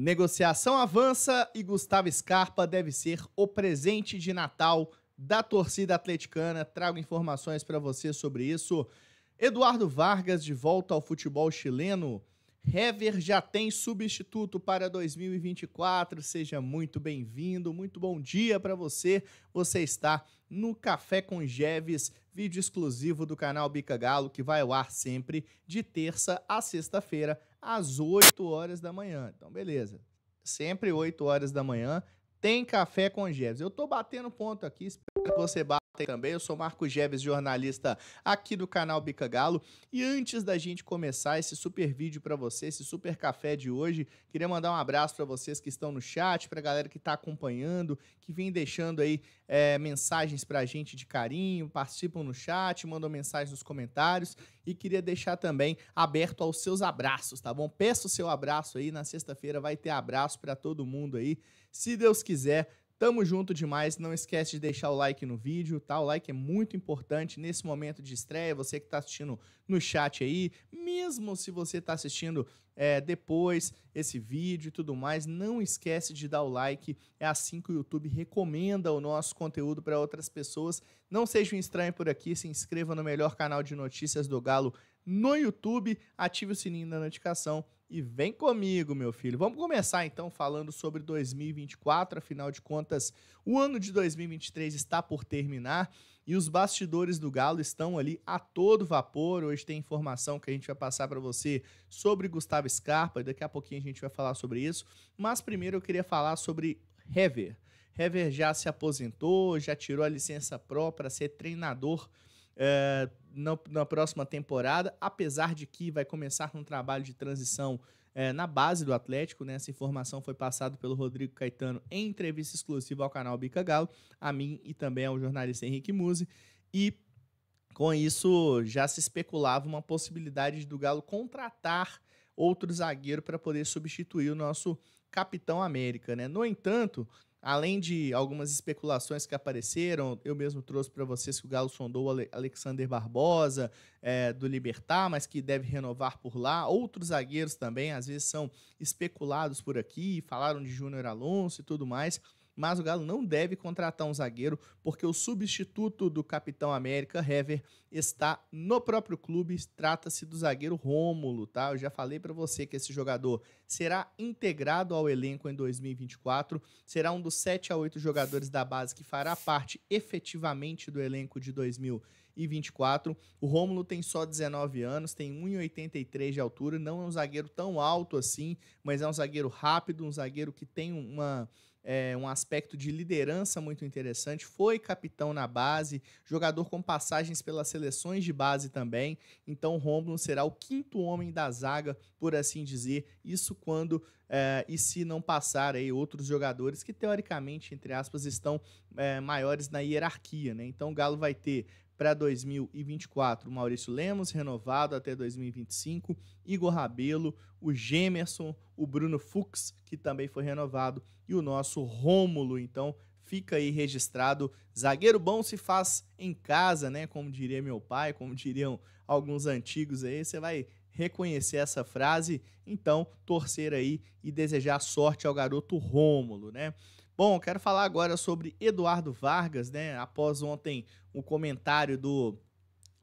Negociação avança e Gustavo Scarpa deve ser o presente de Natal da torcida atleticana. Trago informações para você sobre isso. Eduardo Vargas de volta ao futebol chileno. Hever já tem substituto para 2024. Seja muito bem-vindo, muito bom dia para você. Você está no Café com Jeves, vídeo exclusivo do canal Bica Galo, que vai ao ar sempre de terça a sexta-feira, às 8 horas da manhã. Então, beleza. Sempre 8 horas da manhã tem café com Jefferson. Eu tô batendo ponto aqui, espero que você bata tem também. Eu sou Marco Jeves, jornalista aqui do canal Bica Galo. E antes da gente começar esse super vídeo para você, esse super café de hoje, queria mandar um abraço para vocês que estão no chat, para a galera que está acompanhando, que vem deixando aí é, mensagens para a gente de carinho, participam no chat, mandam mensagens nos comentários. E queria deixar também aberto aos seus abraços, tá bom? Peça o seu abraço aí. Na sexta-feira vai ter abraço para todo mundo aí. Se Deus quiser, Tamo junto demais. Não esquece de deixar o like no vídeo, tá? O like é muito importante nesse momento de estreia. Você que tá assistindo no chat aí, mesmo se você tá assistindo é, depois esse vídeo e tudo mais, não esquece de dar o like. É assim que o YouTube recomenda o nosso conteúdo para outras pessoas. Não seja um estranho por aqui. Se inscreva no melhor canal de notícias do Galo no YouTube. Ative o sininho da notificação e vem comigo, meu filho. Vamos começar então falando sobre 2024. Afinal de contas, o ano de 2023 está por terminar e os bastidores do Galo estão ali a todo vapor. Hoje tem informação que a gente vai passar para você sobre Gustavo Scarpa. Daqui a pouquinho a gente vai falar sobre isso. Mas primeiro eu queria falar sobre Hever. Hever já se aposentou, já tirou a licença pró para ser treinador é, na, na, próxima temporada, apesar de que vai começar um trabalho de transição é, na base do Atlético. Né? Essa informação foi passada pelo Rodrigo Caetano em entrevista exclusiva ao canal Bica Galo, a mim e também ao jornalista Henrique Muse. E com isso já se especulava uma possibilidade do Galo contratar outro zagueiro para poder substituir o nosso capitão América, né? No entanto, Além de algumas especulações que apareceram, eu mesmo trouxe para vocês que o Galo sondou o Alexander Barbosa é, do Libertar, mas que deve renovar por lá. Outros zagueiros também, às vezes, são especulados por aqui, falaram de Júnior Alonso e tudo mais mas o Galo não deve contratar um zagueiro, porque o substituto do capitão América, Hever, está no próprio clube. Trata-se do zagueiro Rômulo, tá? Eu já falei para você que esse jogador será integrado ao elenco em 2024, será um dos 7 a 8 jogadores da base que fará parte efetivamente do elenco de 2024. O Rômulo tem só 19 anos, tem 1,83 de altura, não é um zagueiro tão alto assim, mas é um zagueiro rápido, um zagueiro que tem uma é, um aspecto de liderança muito interessante. Foi capitão na base, jogador com passagens pelas seleções de base também. Então, Romulo será o quinto homem da zaga, por assim dizer. Isso quando é, e se não passar aí outros jogadores que teoricamente, entre aspas, estão é, maiores na hierarquia, né? Então, o Galo vai ter para 2024, Maurício Lemos, renovado até 2025, Igor Rabelo, o Gemerson, o Bruno Fux, que também foi renovado, e o nosso Rômulo, então, fica aí registrado. Zagueiro bom se faz em casa, né? Como diria meu pai, como diriam alguns antigos aí, você vai reconhecer essa frase, então torcer aí e desejar sorte ao garoto Rômulo, né? Bom, quero falar agora sobre Eduardo Vargas, né? Após ontem o comentário do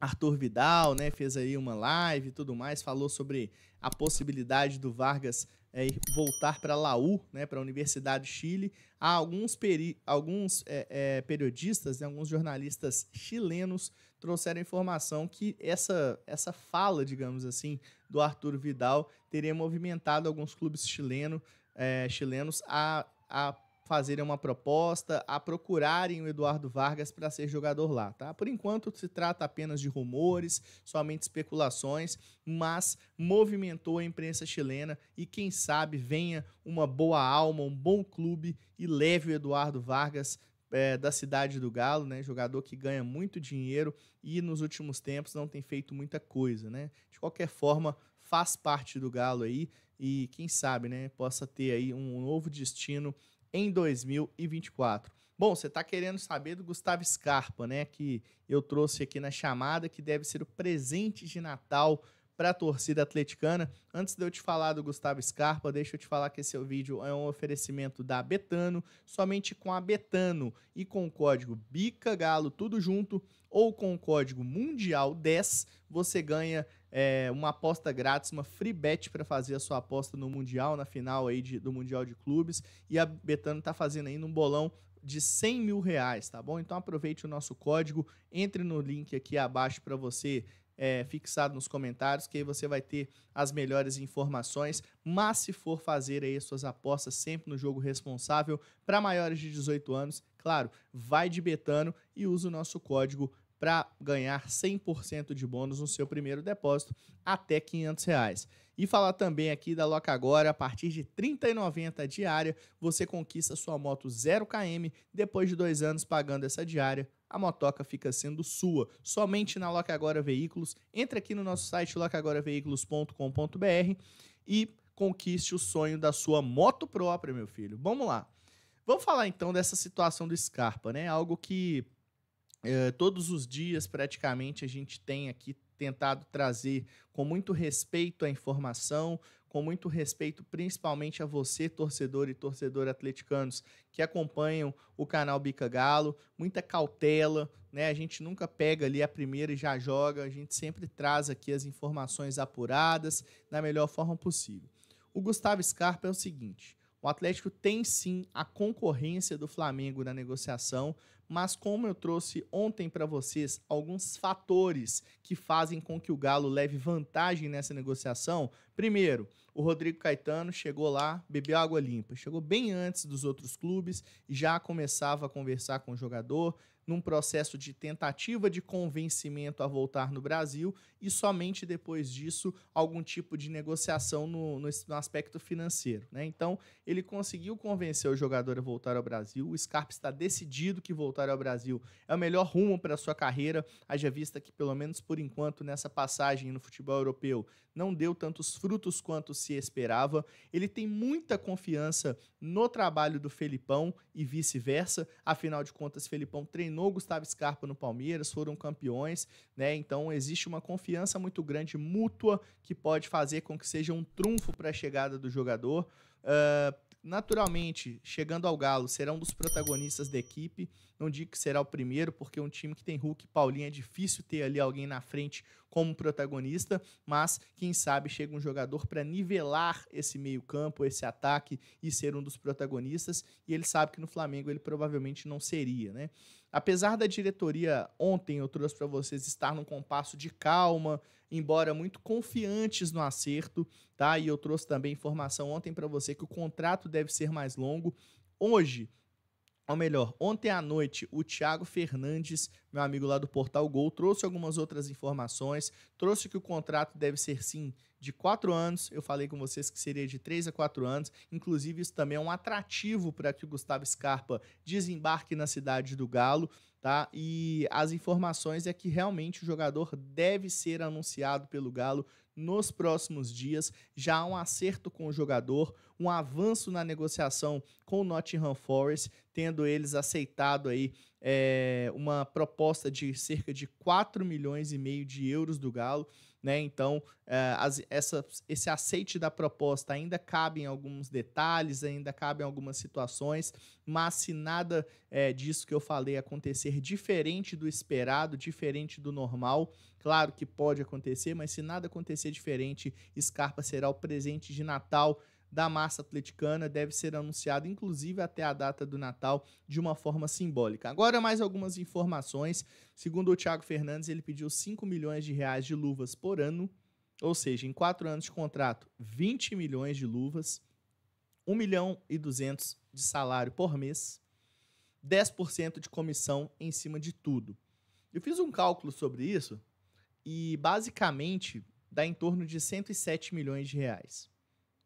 Arthur Vidal, né? Fez aí uma live e tudo mais, falou sobre a possibilidade do Vargas é, voltar para Laú, né? Para a Universidade do Chile. Há alguns, peri alguns é, é, periodistas, né? alguns jornalistas chilenos trouxeram informação que essa, essa fala, digamos assim, do Arthur Vidal teria movimentado alguns clubes chileno, é, chilenos a, a fazerem uma proposta, a procurarem o Eduardo Vargas para ser jogador lá, tá? Por enquanto se trata apenas de rumores, somente especulações, mas movimentou a imprensa chilena e quem sabe venha uma boa alma, um bom clube e leve o Eduardo Vargas é, da cidade do Galo, né? Jogador que ganha muito dinheiro e nos últimos tempos não tem feito muita coisa, né? De qualquer forma, faz parte do Galo aí e quem sabe, né? Possa ter aí um novo destino em 2024. Bom, você está querendo saber do Gustavo Scarpa, né? Que eu trouxe aqui na chamada, que deve ser o presente de Natal para a torcida atleticana. Antes de eu te falar do Gustavo Scarpa, deixa eu te falar que esse vídeo é um oferecimento da Betano, somente com a Betano e com o código BICA GALO, tudo junto, ou com o código MUNDIAL10, você ganha é, uma aposta grátis, uma free bet para fazer a sua aposta no Mundial, na final aí de, do Mundial de Clubes. E a Betano está fazendo aí num bolão de 100 mil reais, tá bom? Então aproveite o nosso código, entre no link aqui abaixo para você é, fixado nos comentários, que aí você vai ter as melhores informações. Mas se for fazer aí suas apostas sempre no jogo responsável, para maiores de 18 anos, claro, vai de Betano e usa o nosso código para ganhar 100% de bônus no seu primeiro depósito até 500 reais. E falar também aqui da Loca Agora, a partir de R$ 30,90 diária, você conquista sua moto 0km, depois de dois anos pagando essa diária, a motoca fica sendo sua. Somente na Loca Agora Veículos, entre aqui no nosso site locagoraveículos.com.br e conquiste o sonho da sua moto própria, meu filho. Vamos lá. Vamos falar então dessa situação do Scarpa, né? Algo que eh, todos os dias, praticamente, a gente tem aqui tentado trazer com muito respeito a informação, com muito respeito principalmente a você, torcedor e torcedor atleticanos que acompanham o canal Bica Galo, muita cautela, né? A gente nunca pega ali a primeira e já joga, a gente sempre traz aqui as informações apuradas da melhor forma possível. O Gustavo Scarpa é o seguinte: o Atlético tem sim a concorrência do Flamengo na negociação, mas como eu trouxe ontem para vocês alguns fatores que fazem com que o Galo leve vantagem nessa negociação, primeiro, o Rodrigo Caetano chegou lá, bebeu água limpa, chegou bem antes dos outros clubes, já começava a conversar com o jogador, num processo de tentativa de convencimento a voltar no Brasil e somente depois disso algum tipo de negociação no, no, no aspecto financeiro. Né? Então, ele conseguiu convencer o jogador a voltar ao Brasil. O Scarpa está decidido que voltar ao Brasil é o melhor rumo para sua carreira, haja vista que, pelo menos por enquanto, nessa passagem no futebol europeu, não deu tantos frutos quanto se esperava. Ele tem muita confiança no trabalho do Felipão e vice-versa. Afinal de contas, Felipão treinou Gustavo Scarpa no Palmeiras, foram campeões, né? Então existe uma confiança muito grande mútua que pode fazer com que seja um trunfo para a chegada do jogador. Uh, naturalmente, chegando ao Galo, será um dos protagonistas da equipe. Não digo que será o primeiro, porque um time que tem Hulk e Paulinho é difícil ter ali alguém na frente como protagonista, mas quem sabe chega um jogador para nivelar esse meio-campo, esse ataque e ser um dos protagonistas, e ele sabe que no Flamengo ele provavelmente não seria, né? Apesar da diretoria ontem eu trouxe para vocês estar num compasso de calma, embora muito confiantes no acerto, tá? E eu trouxe também informação ontem para você que o contrato deve ser mais longo. Hoje, ou melhor, ontem à noite, o Thiago Fernandes, meu amigo lá do Portal Gol, trouxe algumas outras informações, trouxe que o contrato deve ser sim de quatro anos. Eu falei com vocês que seria de três a quatro anos. Inclusive, isso também é um atrativo para que o Gustavo Scarpa desembarque na cidade do Galo, tá? E as informações é que realmente o jogador deve ser anunciado pelo Galo nos próximos dias. Já há um acerto com o jogador, um avanço na negociação com o Nottingham Forest, tendo eles aceitado aí é, uma proposta de cerca de 4 milhões e meio de euros do Galo. Né? Então, eh, as, essa, esse aceite da proposta ainda cabe em alguns detalhes, ainda cabe em algumas situações, mas se nada é, disso que eu falei acontecer diferente do esperado, diferente do normal, claro que pode acontecer, mas se nada acontecer diferente, Scarpa será o presente de Natal da massa atleticana deve ser anunciado, inclusive, até a data do Natal, de uma forma simbólica. Agora, mais algumas informações. Segundo o Thiago Fernandes, ele pediu 5 milhões de reais de luvas por ano, ou seja, em 4 anos de contrato, 20 milhões de luvas, 1 milhão e 200 de salário por mês, 10% de comissão em cima de tudo. Eu fiz um cálculo sobre isso e basicamente dá em torno de 107 milhões de reais,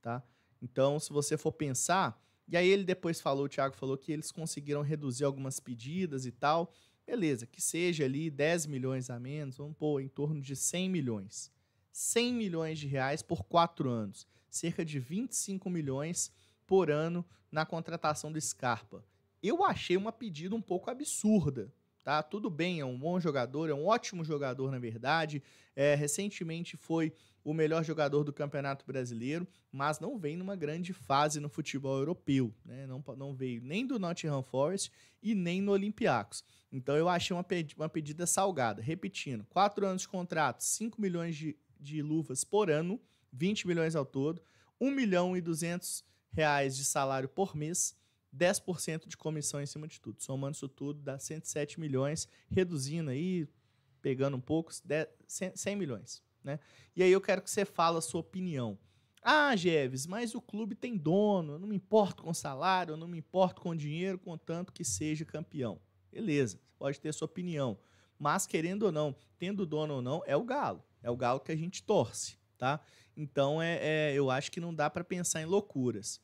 tá? Então, se você for pensar, e aí ele depois falou, o Thiago falou que eles conseguiram reduzir algumas pedidas e tal. Beleza, que seja ali 10 milhões a menos, vamos pôr em torno de 100 milhões. 100 milhões de reais por quatro anos, cerca de 25 milhões por ano na contratação do Scarpa. Eu achei uma pedida um pouco absurda, tá? Tudo bem, é um bom jogador, é um ótimo jogador, na verdade. É, recentemente foi o melhor jogador do Campeonato Brasileiro, mas não vem numa grande fase no futebol europeu, né? Não, não veio nem do Nottingham Forest e nem no Olympiacos. Então eu achei uma, pedi uma pedida salgada. Repetindo, quatro anos de contrato, 5 milhões de, de luvas por ano, 20 milhões ao todo, 1 milhão e 200 reais de salário por mês 10% de comissão em cima de tudo. Somando isso tudo, dá 107 milhões, reduzindo aí, pegando um pouco, 100 milhões. Né? E aí eu quero que você fale a sua opinião. Ah, Jeves, mas o clube tem dono, eu não me importo com salário, eu não me importo com dinheiro, contanto que seja campeão. Beleza, pode ter sua opinião. Mas querendo ou não, tendo dono ou não, é o galo. É o galo que a gente torce, tá? Então é, é eu acho que não dá para pensar em loucuras.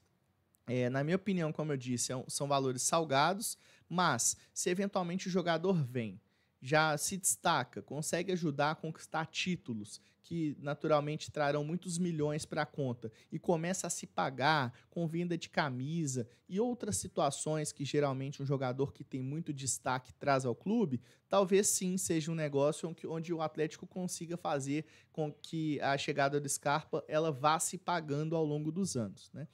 É, na minha opinião, como eu disse, é são valores salgados, mas se eventualmente o jogador vem, já se destaca, consegue ajudar a conquistar títulos que naturalmente trarão muitos milhões para a conta e começa a se pagar com venda de camisa e outras situações que geralmente um jogador que tem muito destaque traz ao clube, talvez sim seja um negócio onde o Atlético consiga fazer com que a chegada do Scarpa ela vá se pagando ao longo dos anos, né?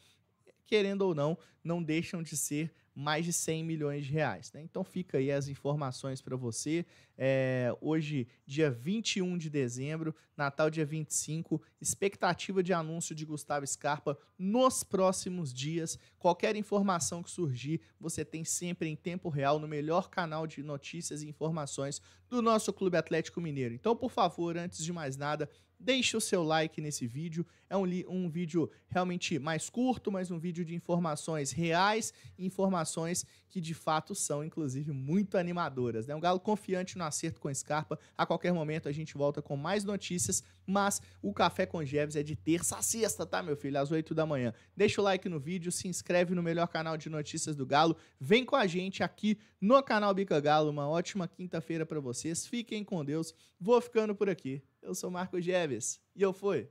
querendo ou não, não deixam de ser mais de 100 milhões de reais. Né? Então fica aí as informações para você. É, hoje, dia 21 de dezembro, Natal dia 25, expectativa de anúncio de Gustavo Scarpa nos próximos dias. Qualquer informação que surgir, você tem sempre em tempo real no melhor canal de notícias e informações do nosso Clube Atlético Mineiro. Então, por favor, antes de mais nada, Deixe o seu like nesse vídeo. É um, um vídeo realmente mais curto, mas um vídeo de informações reais, informações que de fato são, inclusive, muito animadoras. Né? Um galo confiante no acerto com a Scarpa. A qualquer momento a gente volta com mais notícias, mas o Café com Jeves é de terça a sexta, tá, meu filho? Às 8 da manhã. Deixa o like no vídeo, se inscreve no melhor canal de notícias do Galo. Vem com a gente aqui no canal Bica Galo. Uma ótima quinta-feira para vocês. Fiquem com Deus. Vou ficando por aqui. Eu sou Marco Geves. E eu fui.